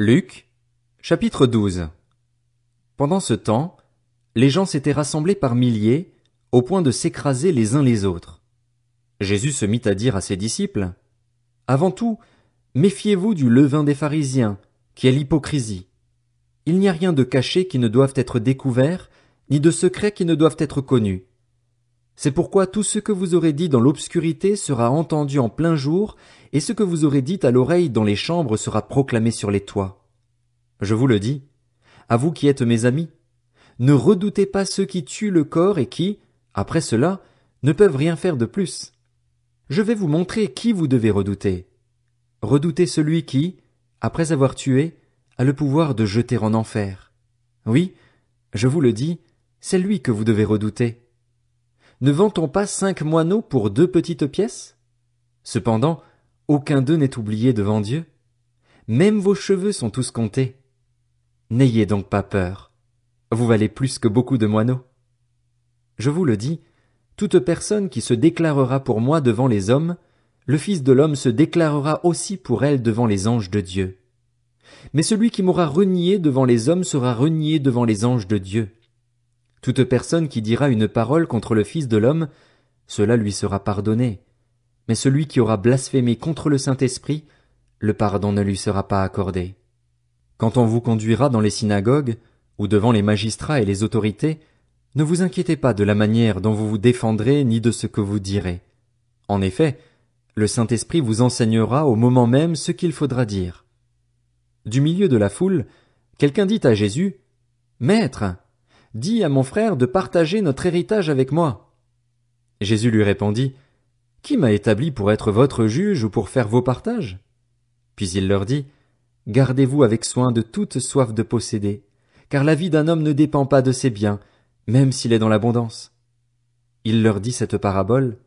Luc, chapitre 12. Pendant ce temps, les gens s'étaient rassemblés par milliers, au point de s'écraser les uns les autres. Jésus se mit à dire à ses disciples, Avant tout, méfiez-vous du levain des pharisiens, qui est l'hypocrisie. Il n'y a rien de caché qui ne doive être découvert, ni de secret qui ne doivent être connus. C'est pourquoi tout ce que vous aurez dit dans l'obscurité sera entendu en plein jour et ce que vous aurez dit à l'oreille dans les chambres sera proclamé sur les toits. Je vous le dis, à vous qui êtes mes amis, ne redoutez pas ceux qui tuent le corps et qui, après cela, ne peuvent rien faire de plus. Je vais vous montrer qui vous devez redouter. Redoutez celui qui, après avoir tué, a le pouvoir de jeter en enfer. Oui, je vous le dis, c'est lui que vous devez redouter. Ne vend-on pas cinq moineaux pour deux petites pièces? Cependant, aucun d'eux n'est oublié devant Dieu. Même vos cheveux sont tous comptés. N'ayez donc pas peur. Vous valez plus que beaucoup de moineaux. Je vous le dis, toute personne qui se déclarera pour moi devant les hommes, le Fils de l'homme se déclarera aussi pour elle devant les anges de Dieu. Mais celui qui m'aura renié devant les hommes sera renié devant les anges de Dieu. Toute personne qui dira une parole contre le Fils de l'homme, cela lui sera pardonné, mais celui qui aura blasphémé contre le Saint-Esprit, le pardon ne lui sera pas accordé. Quand on vous conduira dans les synagogues, ou devant les magistrats et les autorités, ne vous inquiétez pas de la manière dont vous vous défendrez ni de ce que vous direz. En effet, le Saint-Esprit vous enseignera au moment même ce qu'il faudra dire. Du milieu de la foule, quelqu'un dit à Jésus, Maître, dis à mon frère de partager notre héritage avec moi. Jésus lui répondit, qui m'a établi pour être votre juge ou pour faire vos partages? Puis il leur dit, Gardez vous avec soin de toute soif de posséder, car la vie d'un homme ne dépend pas de ses biens, même s'il est dans l'abondance. Il leur dit cette parabole.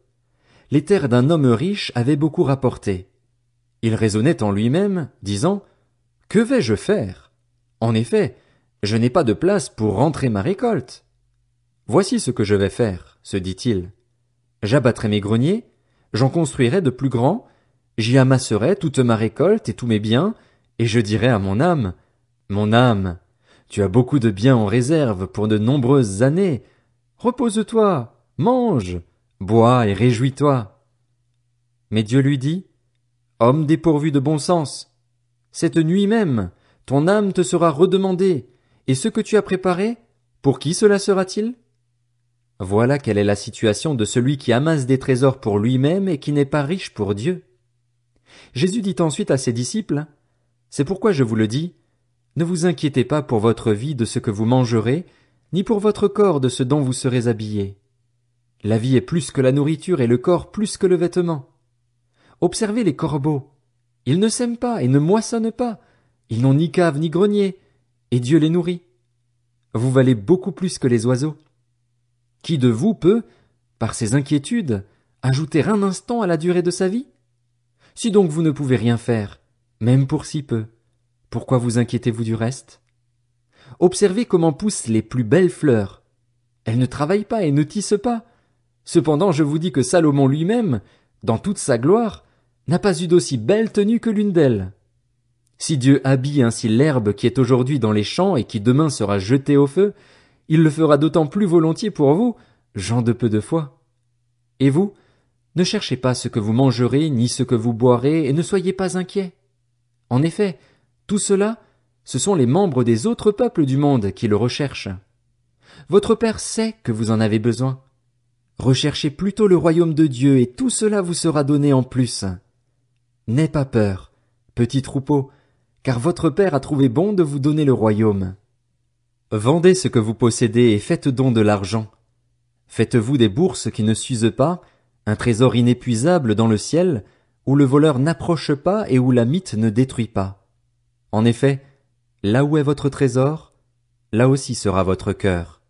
Les terres d'un homme riche avaient beaucoup rapporté. Il raisonnait en lui même, disant. Que vais je faire? En effet, je n'ai pas de place pour rentrer ma récolte. Voici ce que je vais faire, se dit il. J'abattrai mes greniers, J'en construirai de plus grands, j'y amasserai toute ma récolte et tous mes biens, et je dirai à mon âme, Mon âme, tu as beaucoup de biens en réserve pour de nombreuses années. Repose-toi, mange, bois et réjouis-toi. Mais Dieu lui dit, Homme dépourvu de bon sens, cette nuit même, ton âme te sera redemandée, et ce que tu as préparé, pour qui cela sera-t-il? Voilà quelle est la situation de celui qui amasse des trésors pour lui-même et qui n'est pas riche pour Dieu. Jésus dit ensuite à ses disciples, C'est pourquoi je vous le dis, ne vous inquiétez pas pour votre vie de ce que vous mangerez, ni pour votre corps de ce dont vous serez habillé. La vie est plus que la nourriture et le corps plus que le vêtement. Observez les corbeaux. Ils ne sèment pas et ne moissonnent pas. Ils n'ont ni cave ni grenier. Et Dieu les nourrit. Vous valez beaucoup plus que les oiseaux. Qui de vous peut, par ses inquiétudes, ajouter un instant à la durée de sa vie? Si donc vous ne pouvez rien faire, même pour si peu, pourquoi vous inquiétez-vous du reste? Observez comment poussent les plus belles fleurs. Elles ne travaillent pas et ne tissent pas. Cependant, je vous dis que Salomon lui-même, dans toute sa gloire, n'a pas eu d'aussi belle tenue que l'une d'elles. Si Dieu habille ainsi l'herbe qui est aujourd'hui dans les champs et qui demain sera jetée au feu, il le fera d'autant plus volontiers pour vous, gens de peu de foi. Et vous, ne cherchez pas ce que vous mangerez, ni ce que vous boirez, et ne soyez pas inquiets. En effet, tout cela, ce sont les membres des autres peuples du monde qui le recherchent. Votre Père sait que vous en avez besoin. Recherchez plutôt le royaume de Dieu, et tout cela vous sera donné en plus. N'aie pas peur, petit troupeau, car votre Père a trouvé bon de vous donner le royaume. Vendez ce que vous possédez et faites don de l'argent. Faites-vous des bourses qui ne s'usent pas, un trésor inépuisable dans le ciel, où le voleur n'approche pas et où la mythe ne détruit pas. En effet, là où est votre trésor, là aussi sera votre cœur.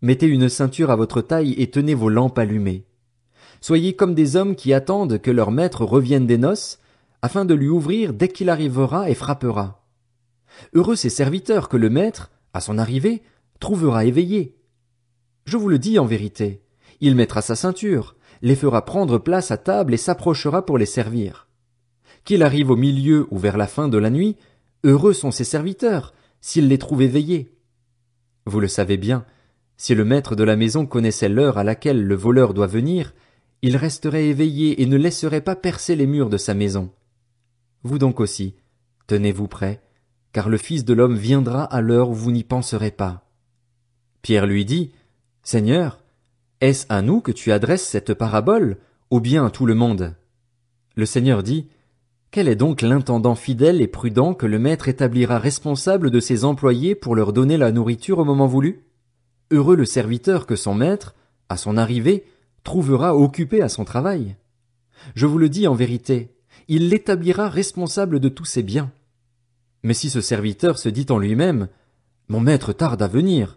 Mettez une ceinture à votre taille et tenez vos lampes allumées. Soyez comme des hommes qui attendent que leur maître revienne des noces, afin de lui ouvrir dès qu'il arrivera et frappera. Heureux ces serviteurs que le maître, à son arrivée, trouvera éveillé. Je vous le dis en vérité, il mettra sa ceinture, les fera prendre place à table et s'approchera pour les servir. Qu'il arrive au milieu ou vers la fin de la nuit, heureux sont ses serviteurs, s'il les trouve éveillés. Vous le savez bien, si le maître de la maison connaissait l'heure à laquelle le voleur doit venir, il resterait éveillé et ne laisserait pas percer les murs de sa maison. Vous donc aussi, tenez-vous prêts, car le Fils de l'homme viendra à l'heure où vous n'y penserez pas. Pierre lui dit, Seigneur, est-ce à nous que tu adresses cette parabole, ou bien à tout le monde? Le Seigneur dit, Quel est donc l'intendant fidèle et prudent que le maître établira responsable de ses employés pour leur donner la nourriture au moment voulu? Heureux le serviteur que son maître, à son arrivée, trouvera occupé à son travail. Je vous le dis en vérité, il l'établira responsable de tous ses biens. Mais si ce serviteur se dit en lui-même, Mon maître tarde à venir,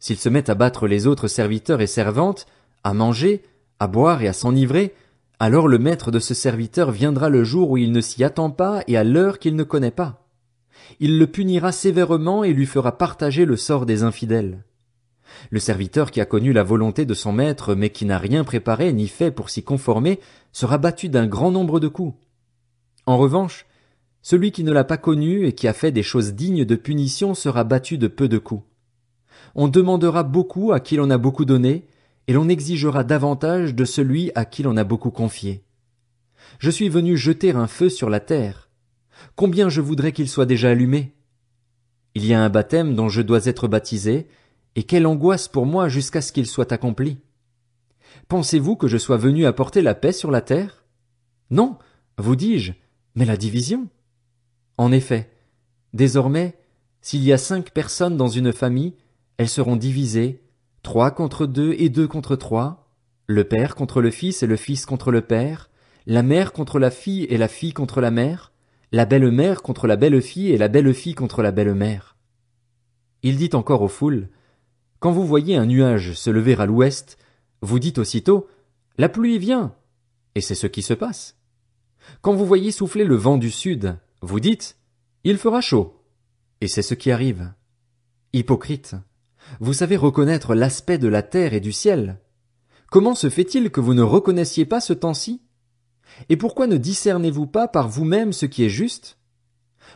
s'il se met à battre les autres serviteurs et servantes, à manger, à boire et à s'enivrer, alors le maître de ce serviteur viendra le jour où il ne s'y attend pas et à l'heure qu'il ne connaît pas. Il le punira sévèrement et lui fera partager le sort des infidèles. Le serviteur qui a connu la volonté de son maître, mais qui n'a rien préparé ni fait pour s'y conformer, sera battu d'un grand nombre de coups. En revanche, celui qui ne l'a pas connu et qui a fait des choses dignes de punition sera battu de peu de coups. On demandera beaucoup à qui l'on a beaucoup donné, et l'on exigera davantage de celui à qui l'on a beaucoup confié. Je suis venu jeter un feu sur la terre. Combien je voudrais qu'il soit déjà allumé. Il y a un baptême dont je dois être baptisé, et quelle angoisse pour moi jusqu'à ce qu'il soit accompli. Pensez-vous que je sois venu apporter la paix sur la terre? Non, vous dis-je, mais la division. En effet, désormais, s'il y a cinq personnes dans une famille, elles seront divisées, trois contre deux et deux contre trois, le père contre le fils et le fils contre le père, la mère contre la fille et la fille contre la mère, la belle-mère contre la belle-fille et la belle-fille contre la belle-mère. Il dit encore aux foules, Quand vous voyez un nuage se lever à l'ouest, vous dites aussitôt, La pluie vient! Et c'est ce qui se passe. Quand vous voyez souffler le vent du sud, vous dites, il fera chaud. Et c'est ce qui arrive. Hypocrite. Vous savez reconnaître l'aspect de la terre et du ciel. Comment se fait-il que vous ne reconnaissiez pas ce temps-ci? Et pourquoi ne discernez-vous pas par vous-même ce qui est juste?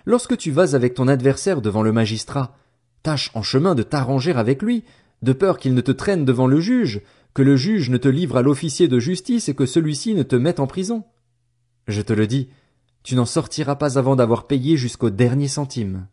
Lorsque tu vas avec ton adversaire devant le magistrat, tâche en chemin de t'arranger avec lui, de peur qu'il ne te traîne devant le juge, que le juge ne te livre à l'officier de justice et que celui-ci ne te mette en prison. Je te le dis, tu n'en sortiras pas avant d'avoir payé jusqu'au dernier centime.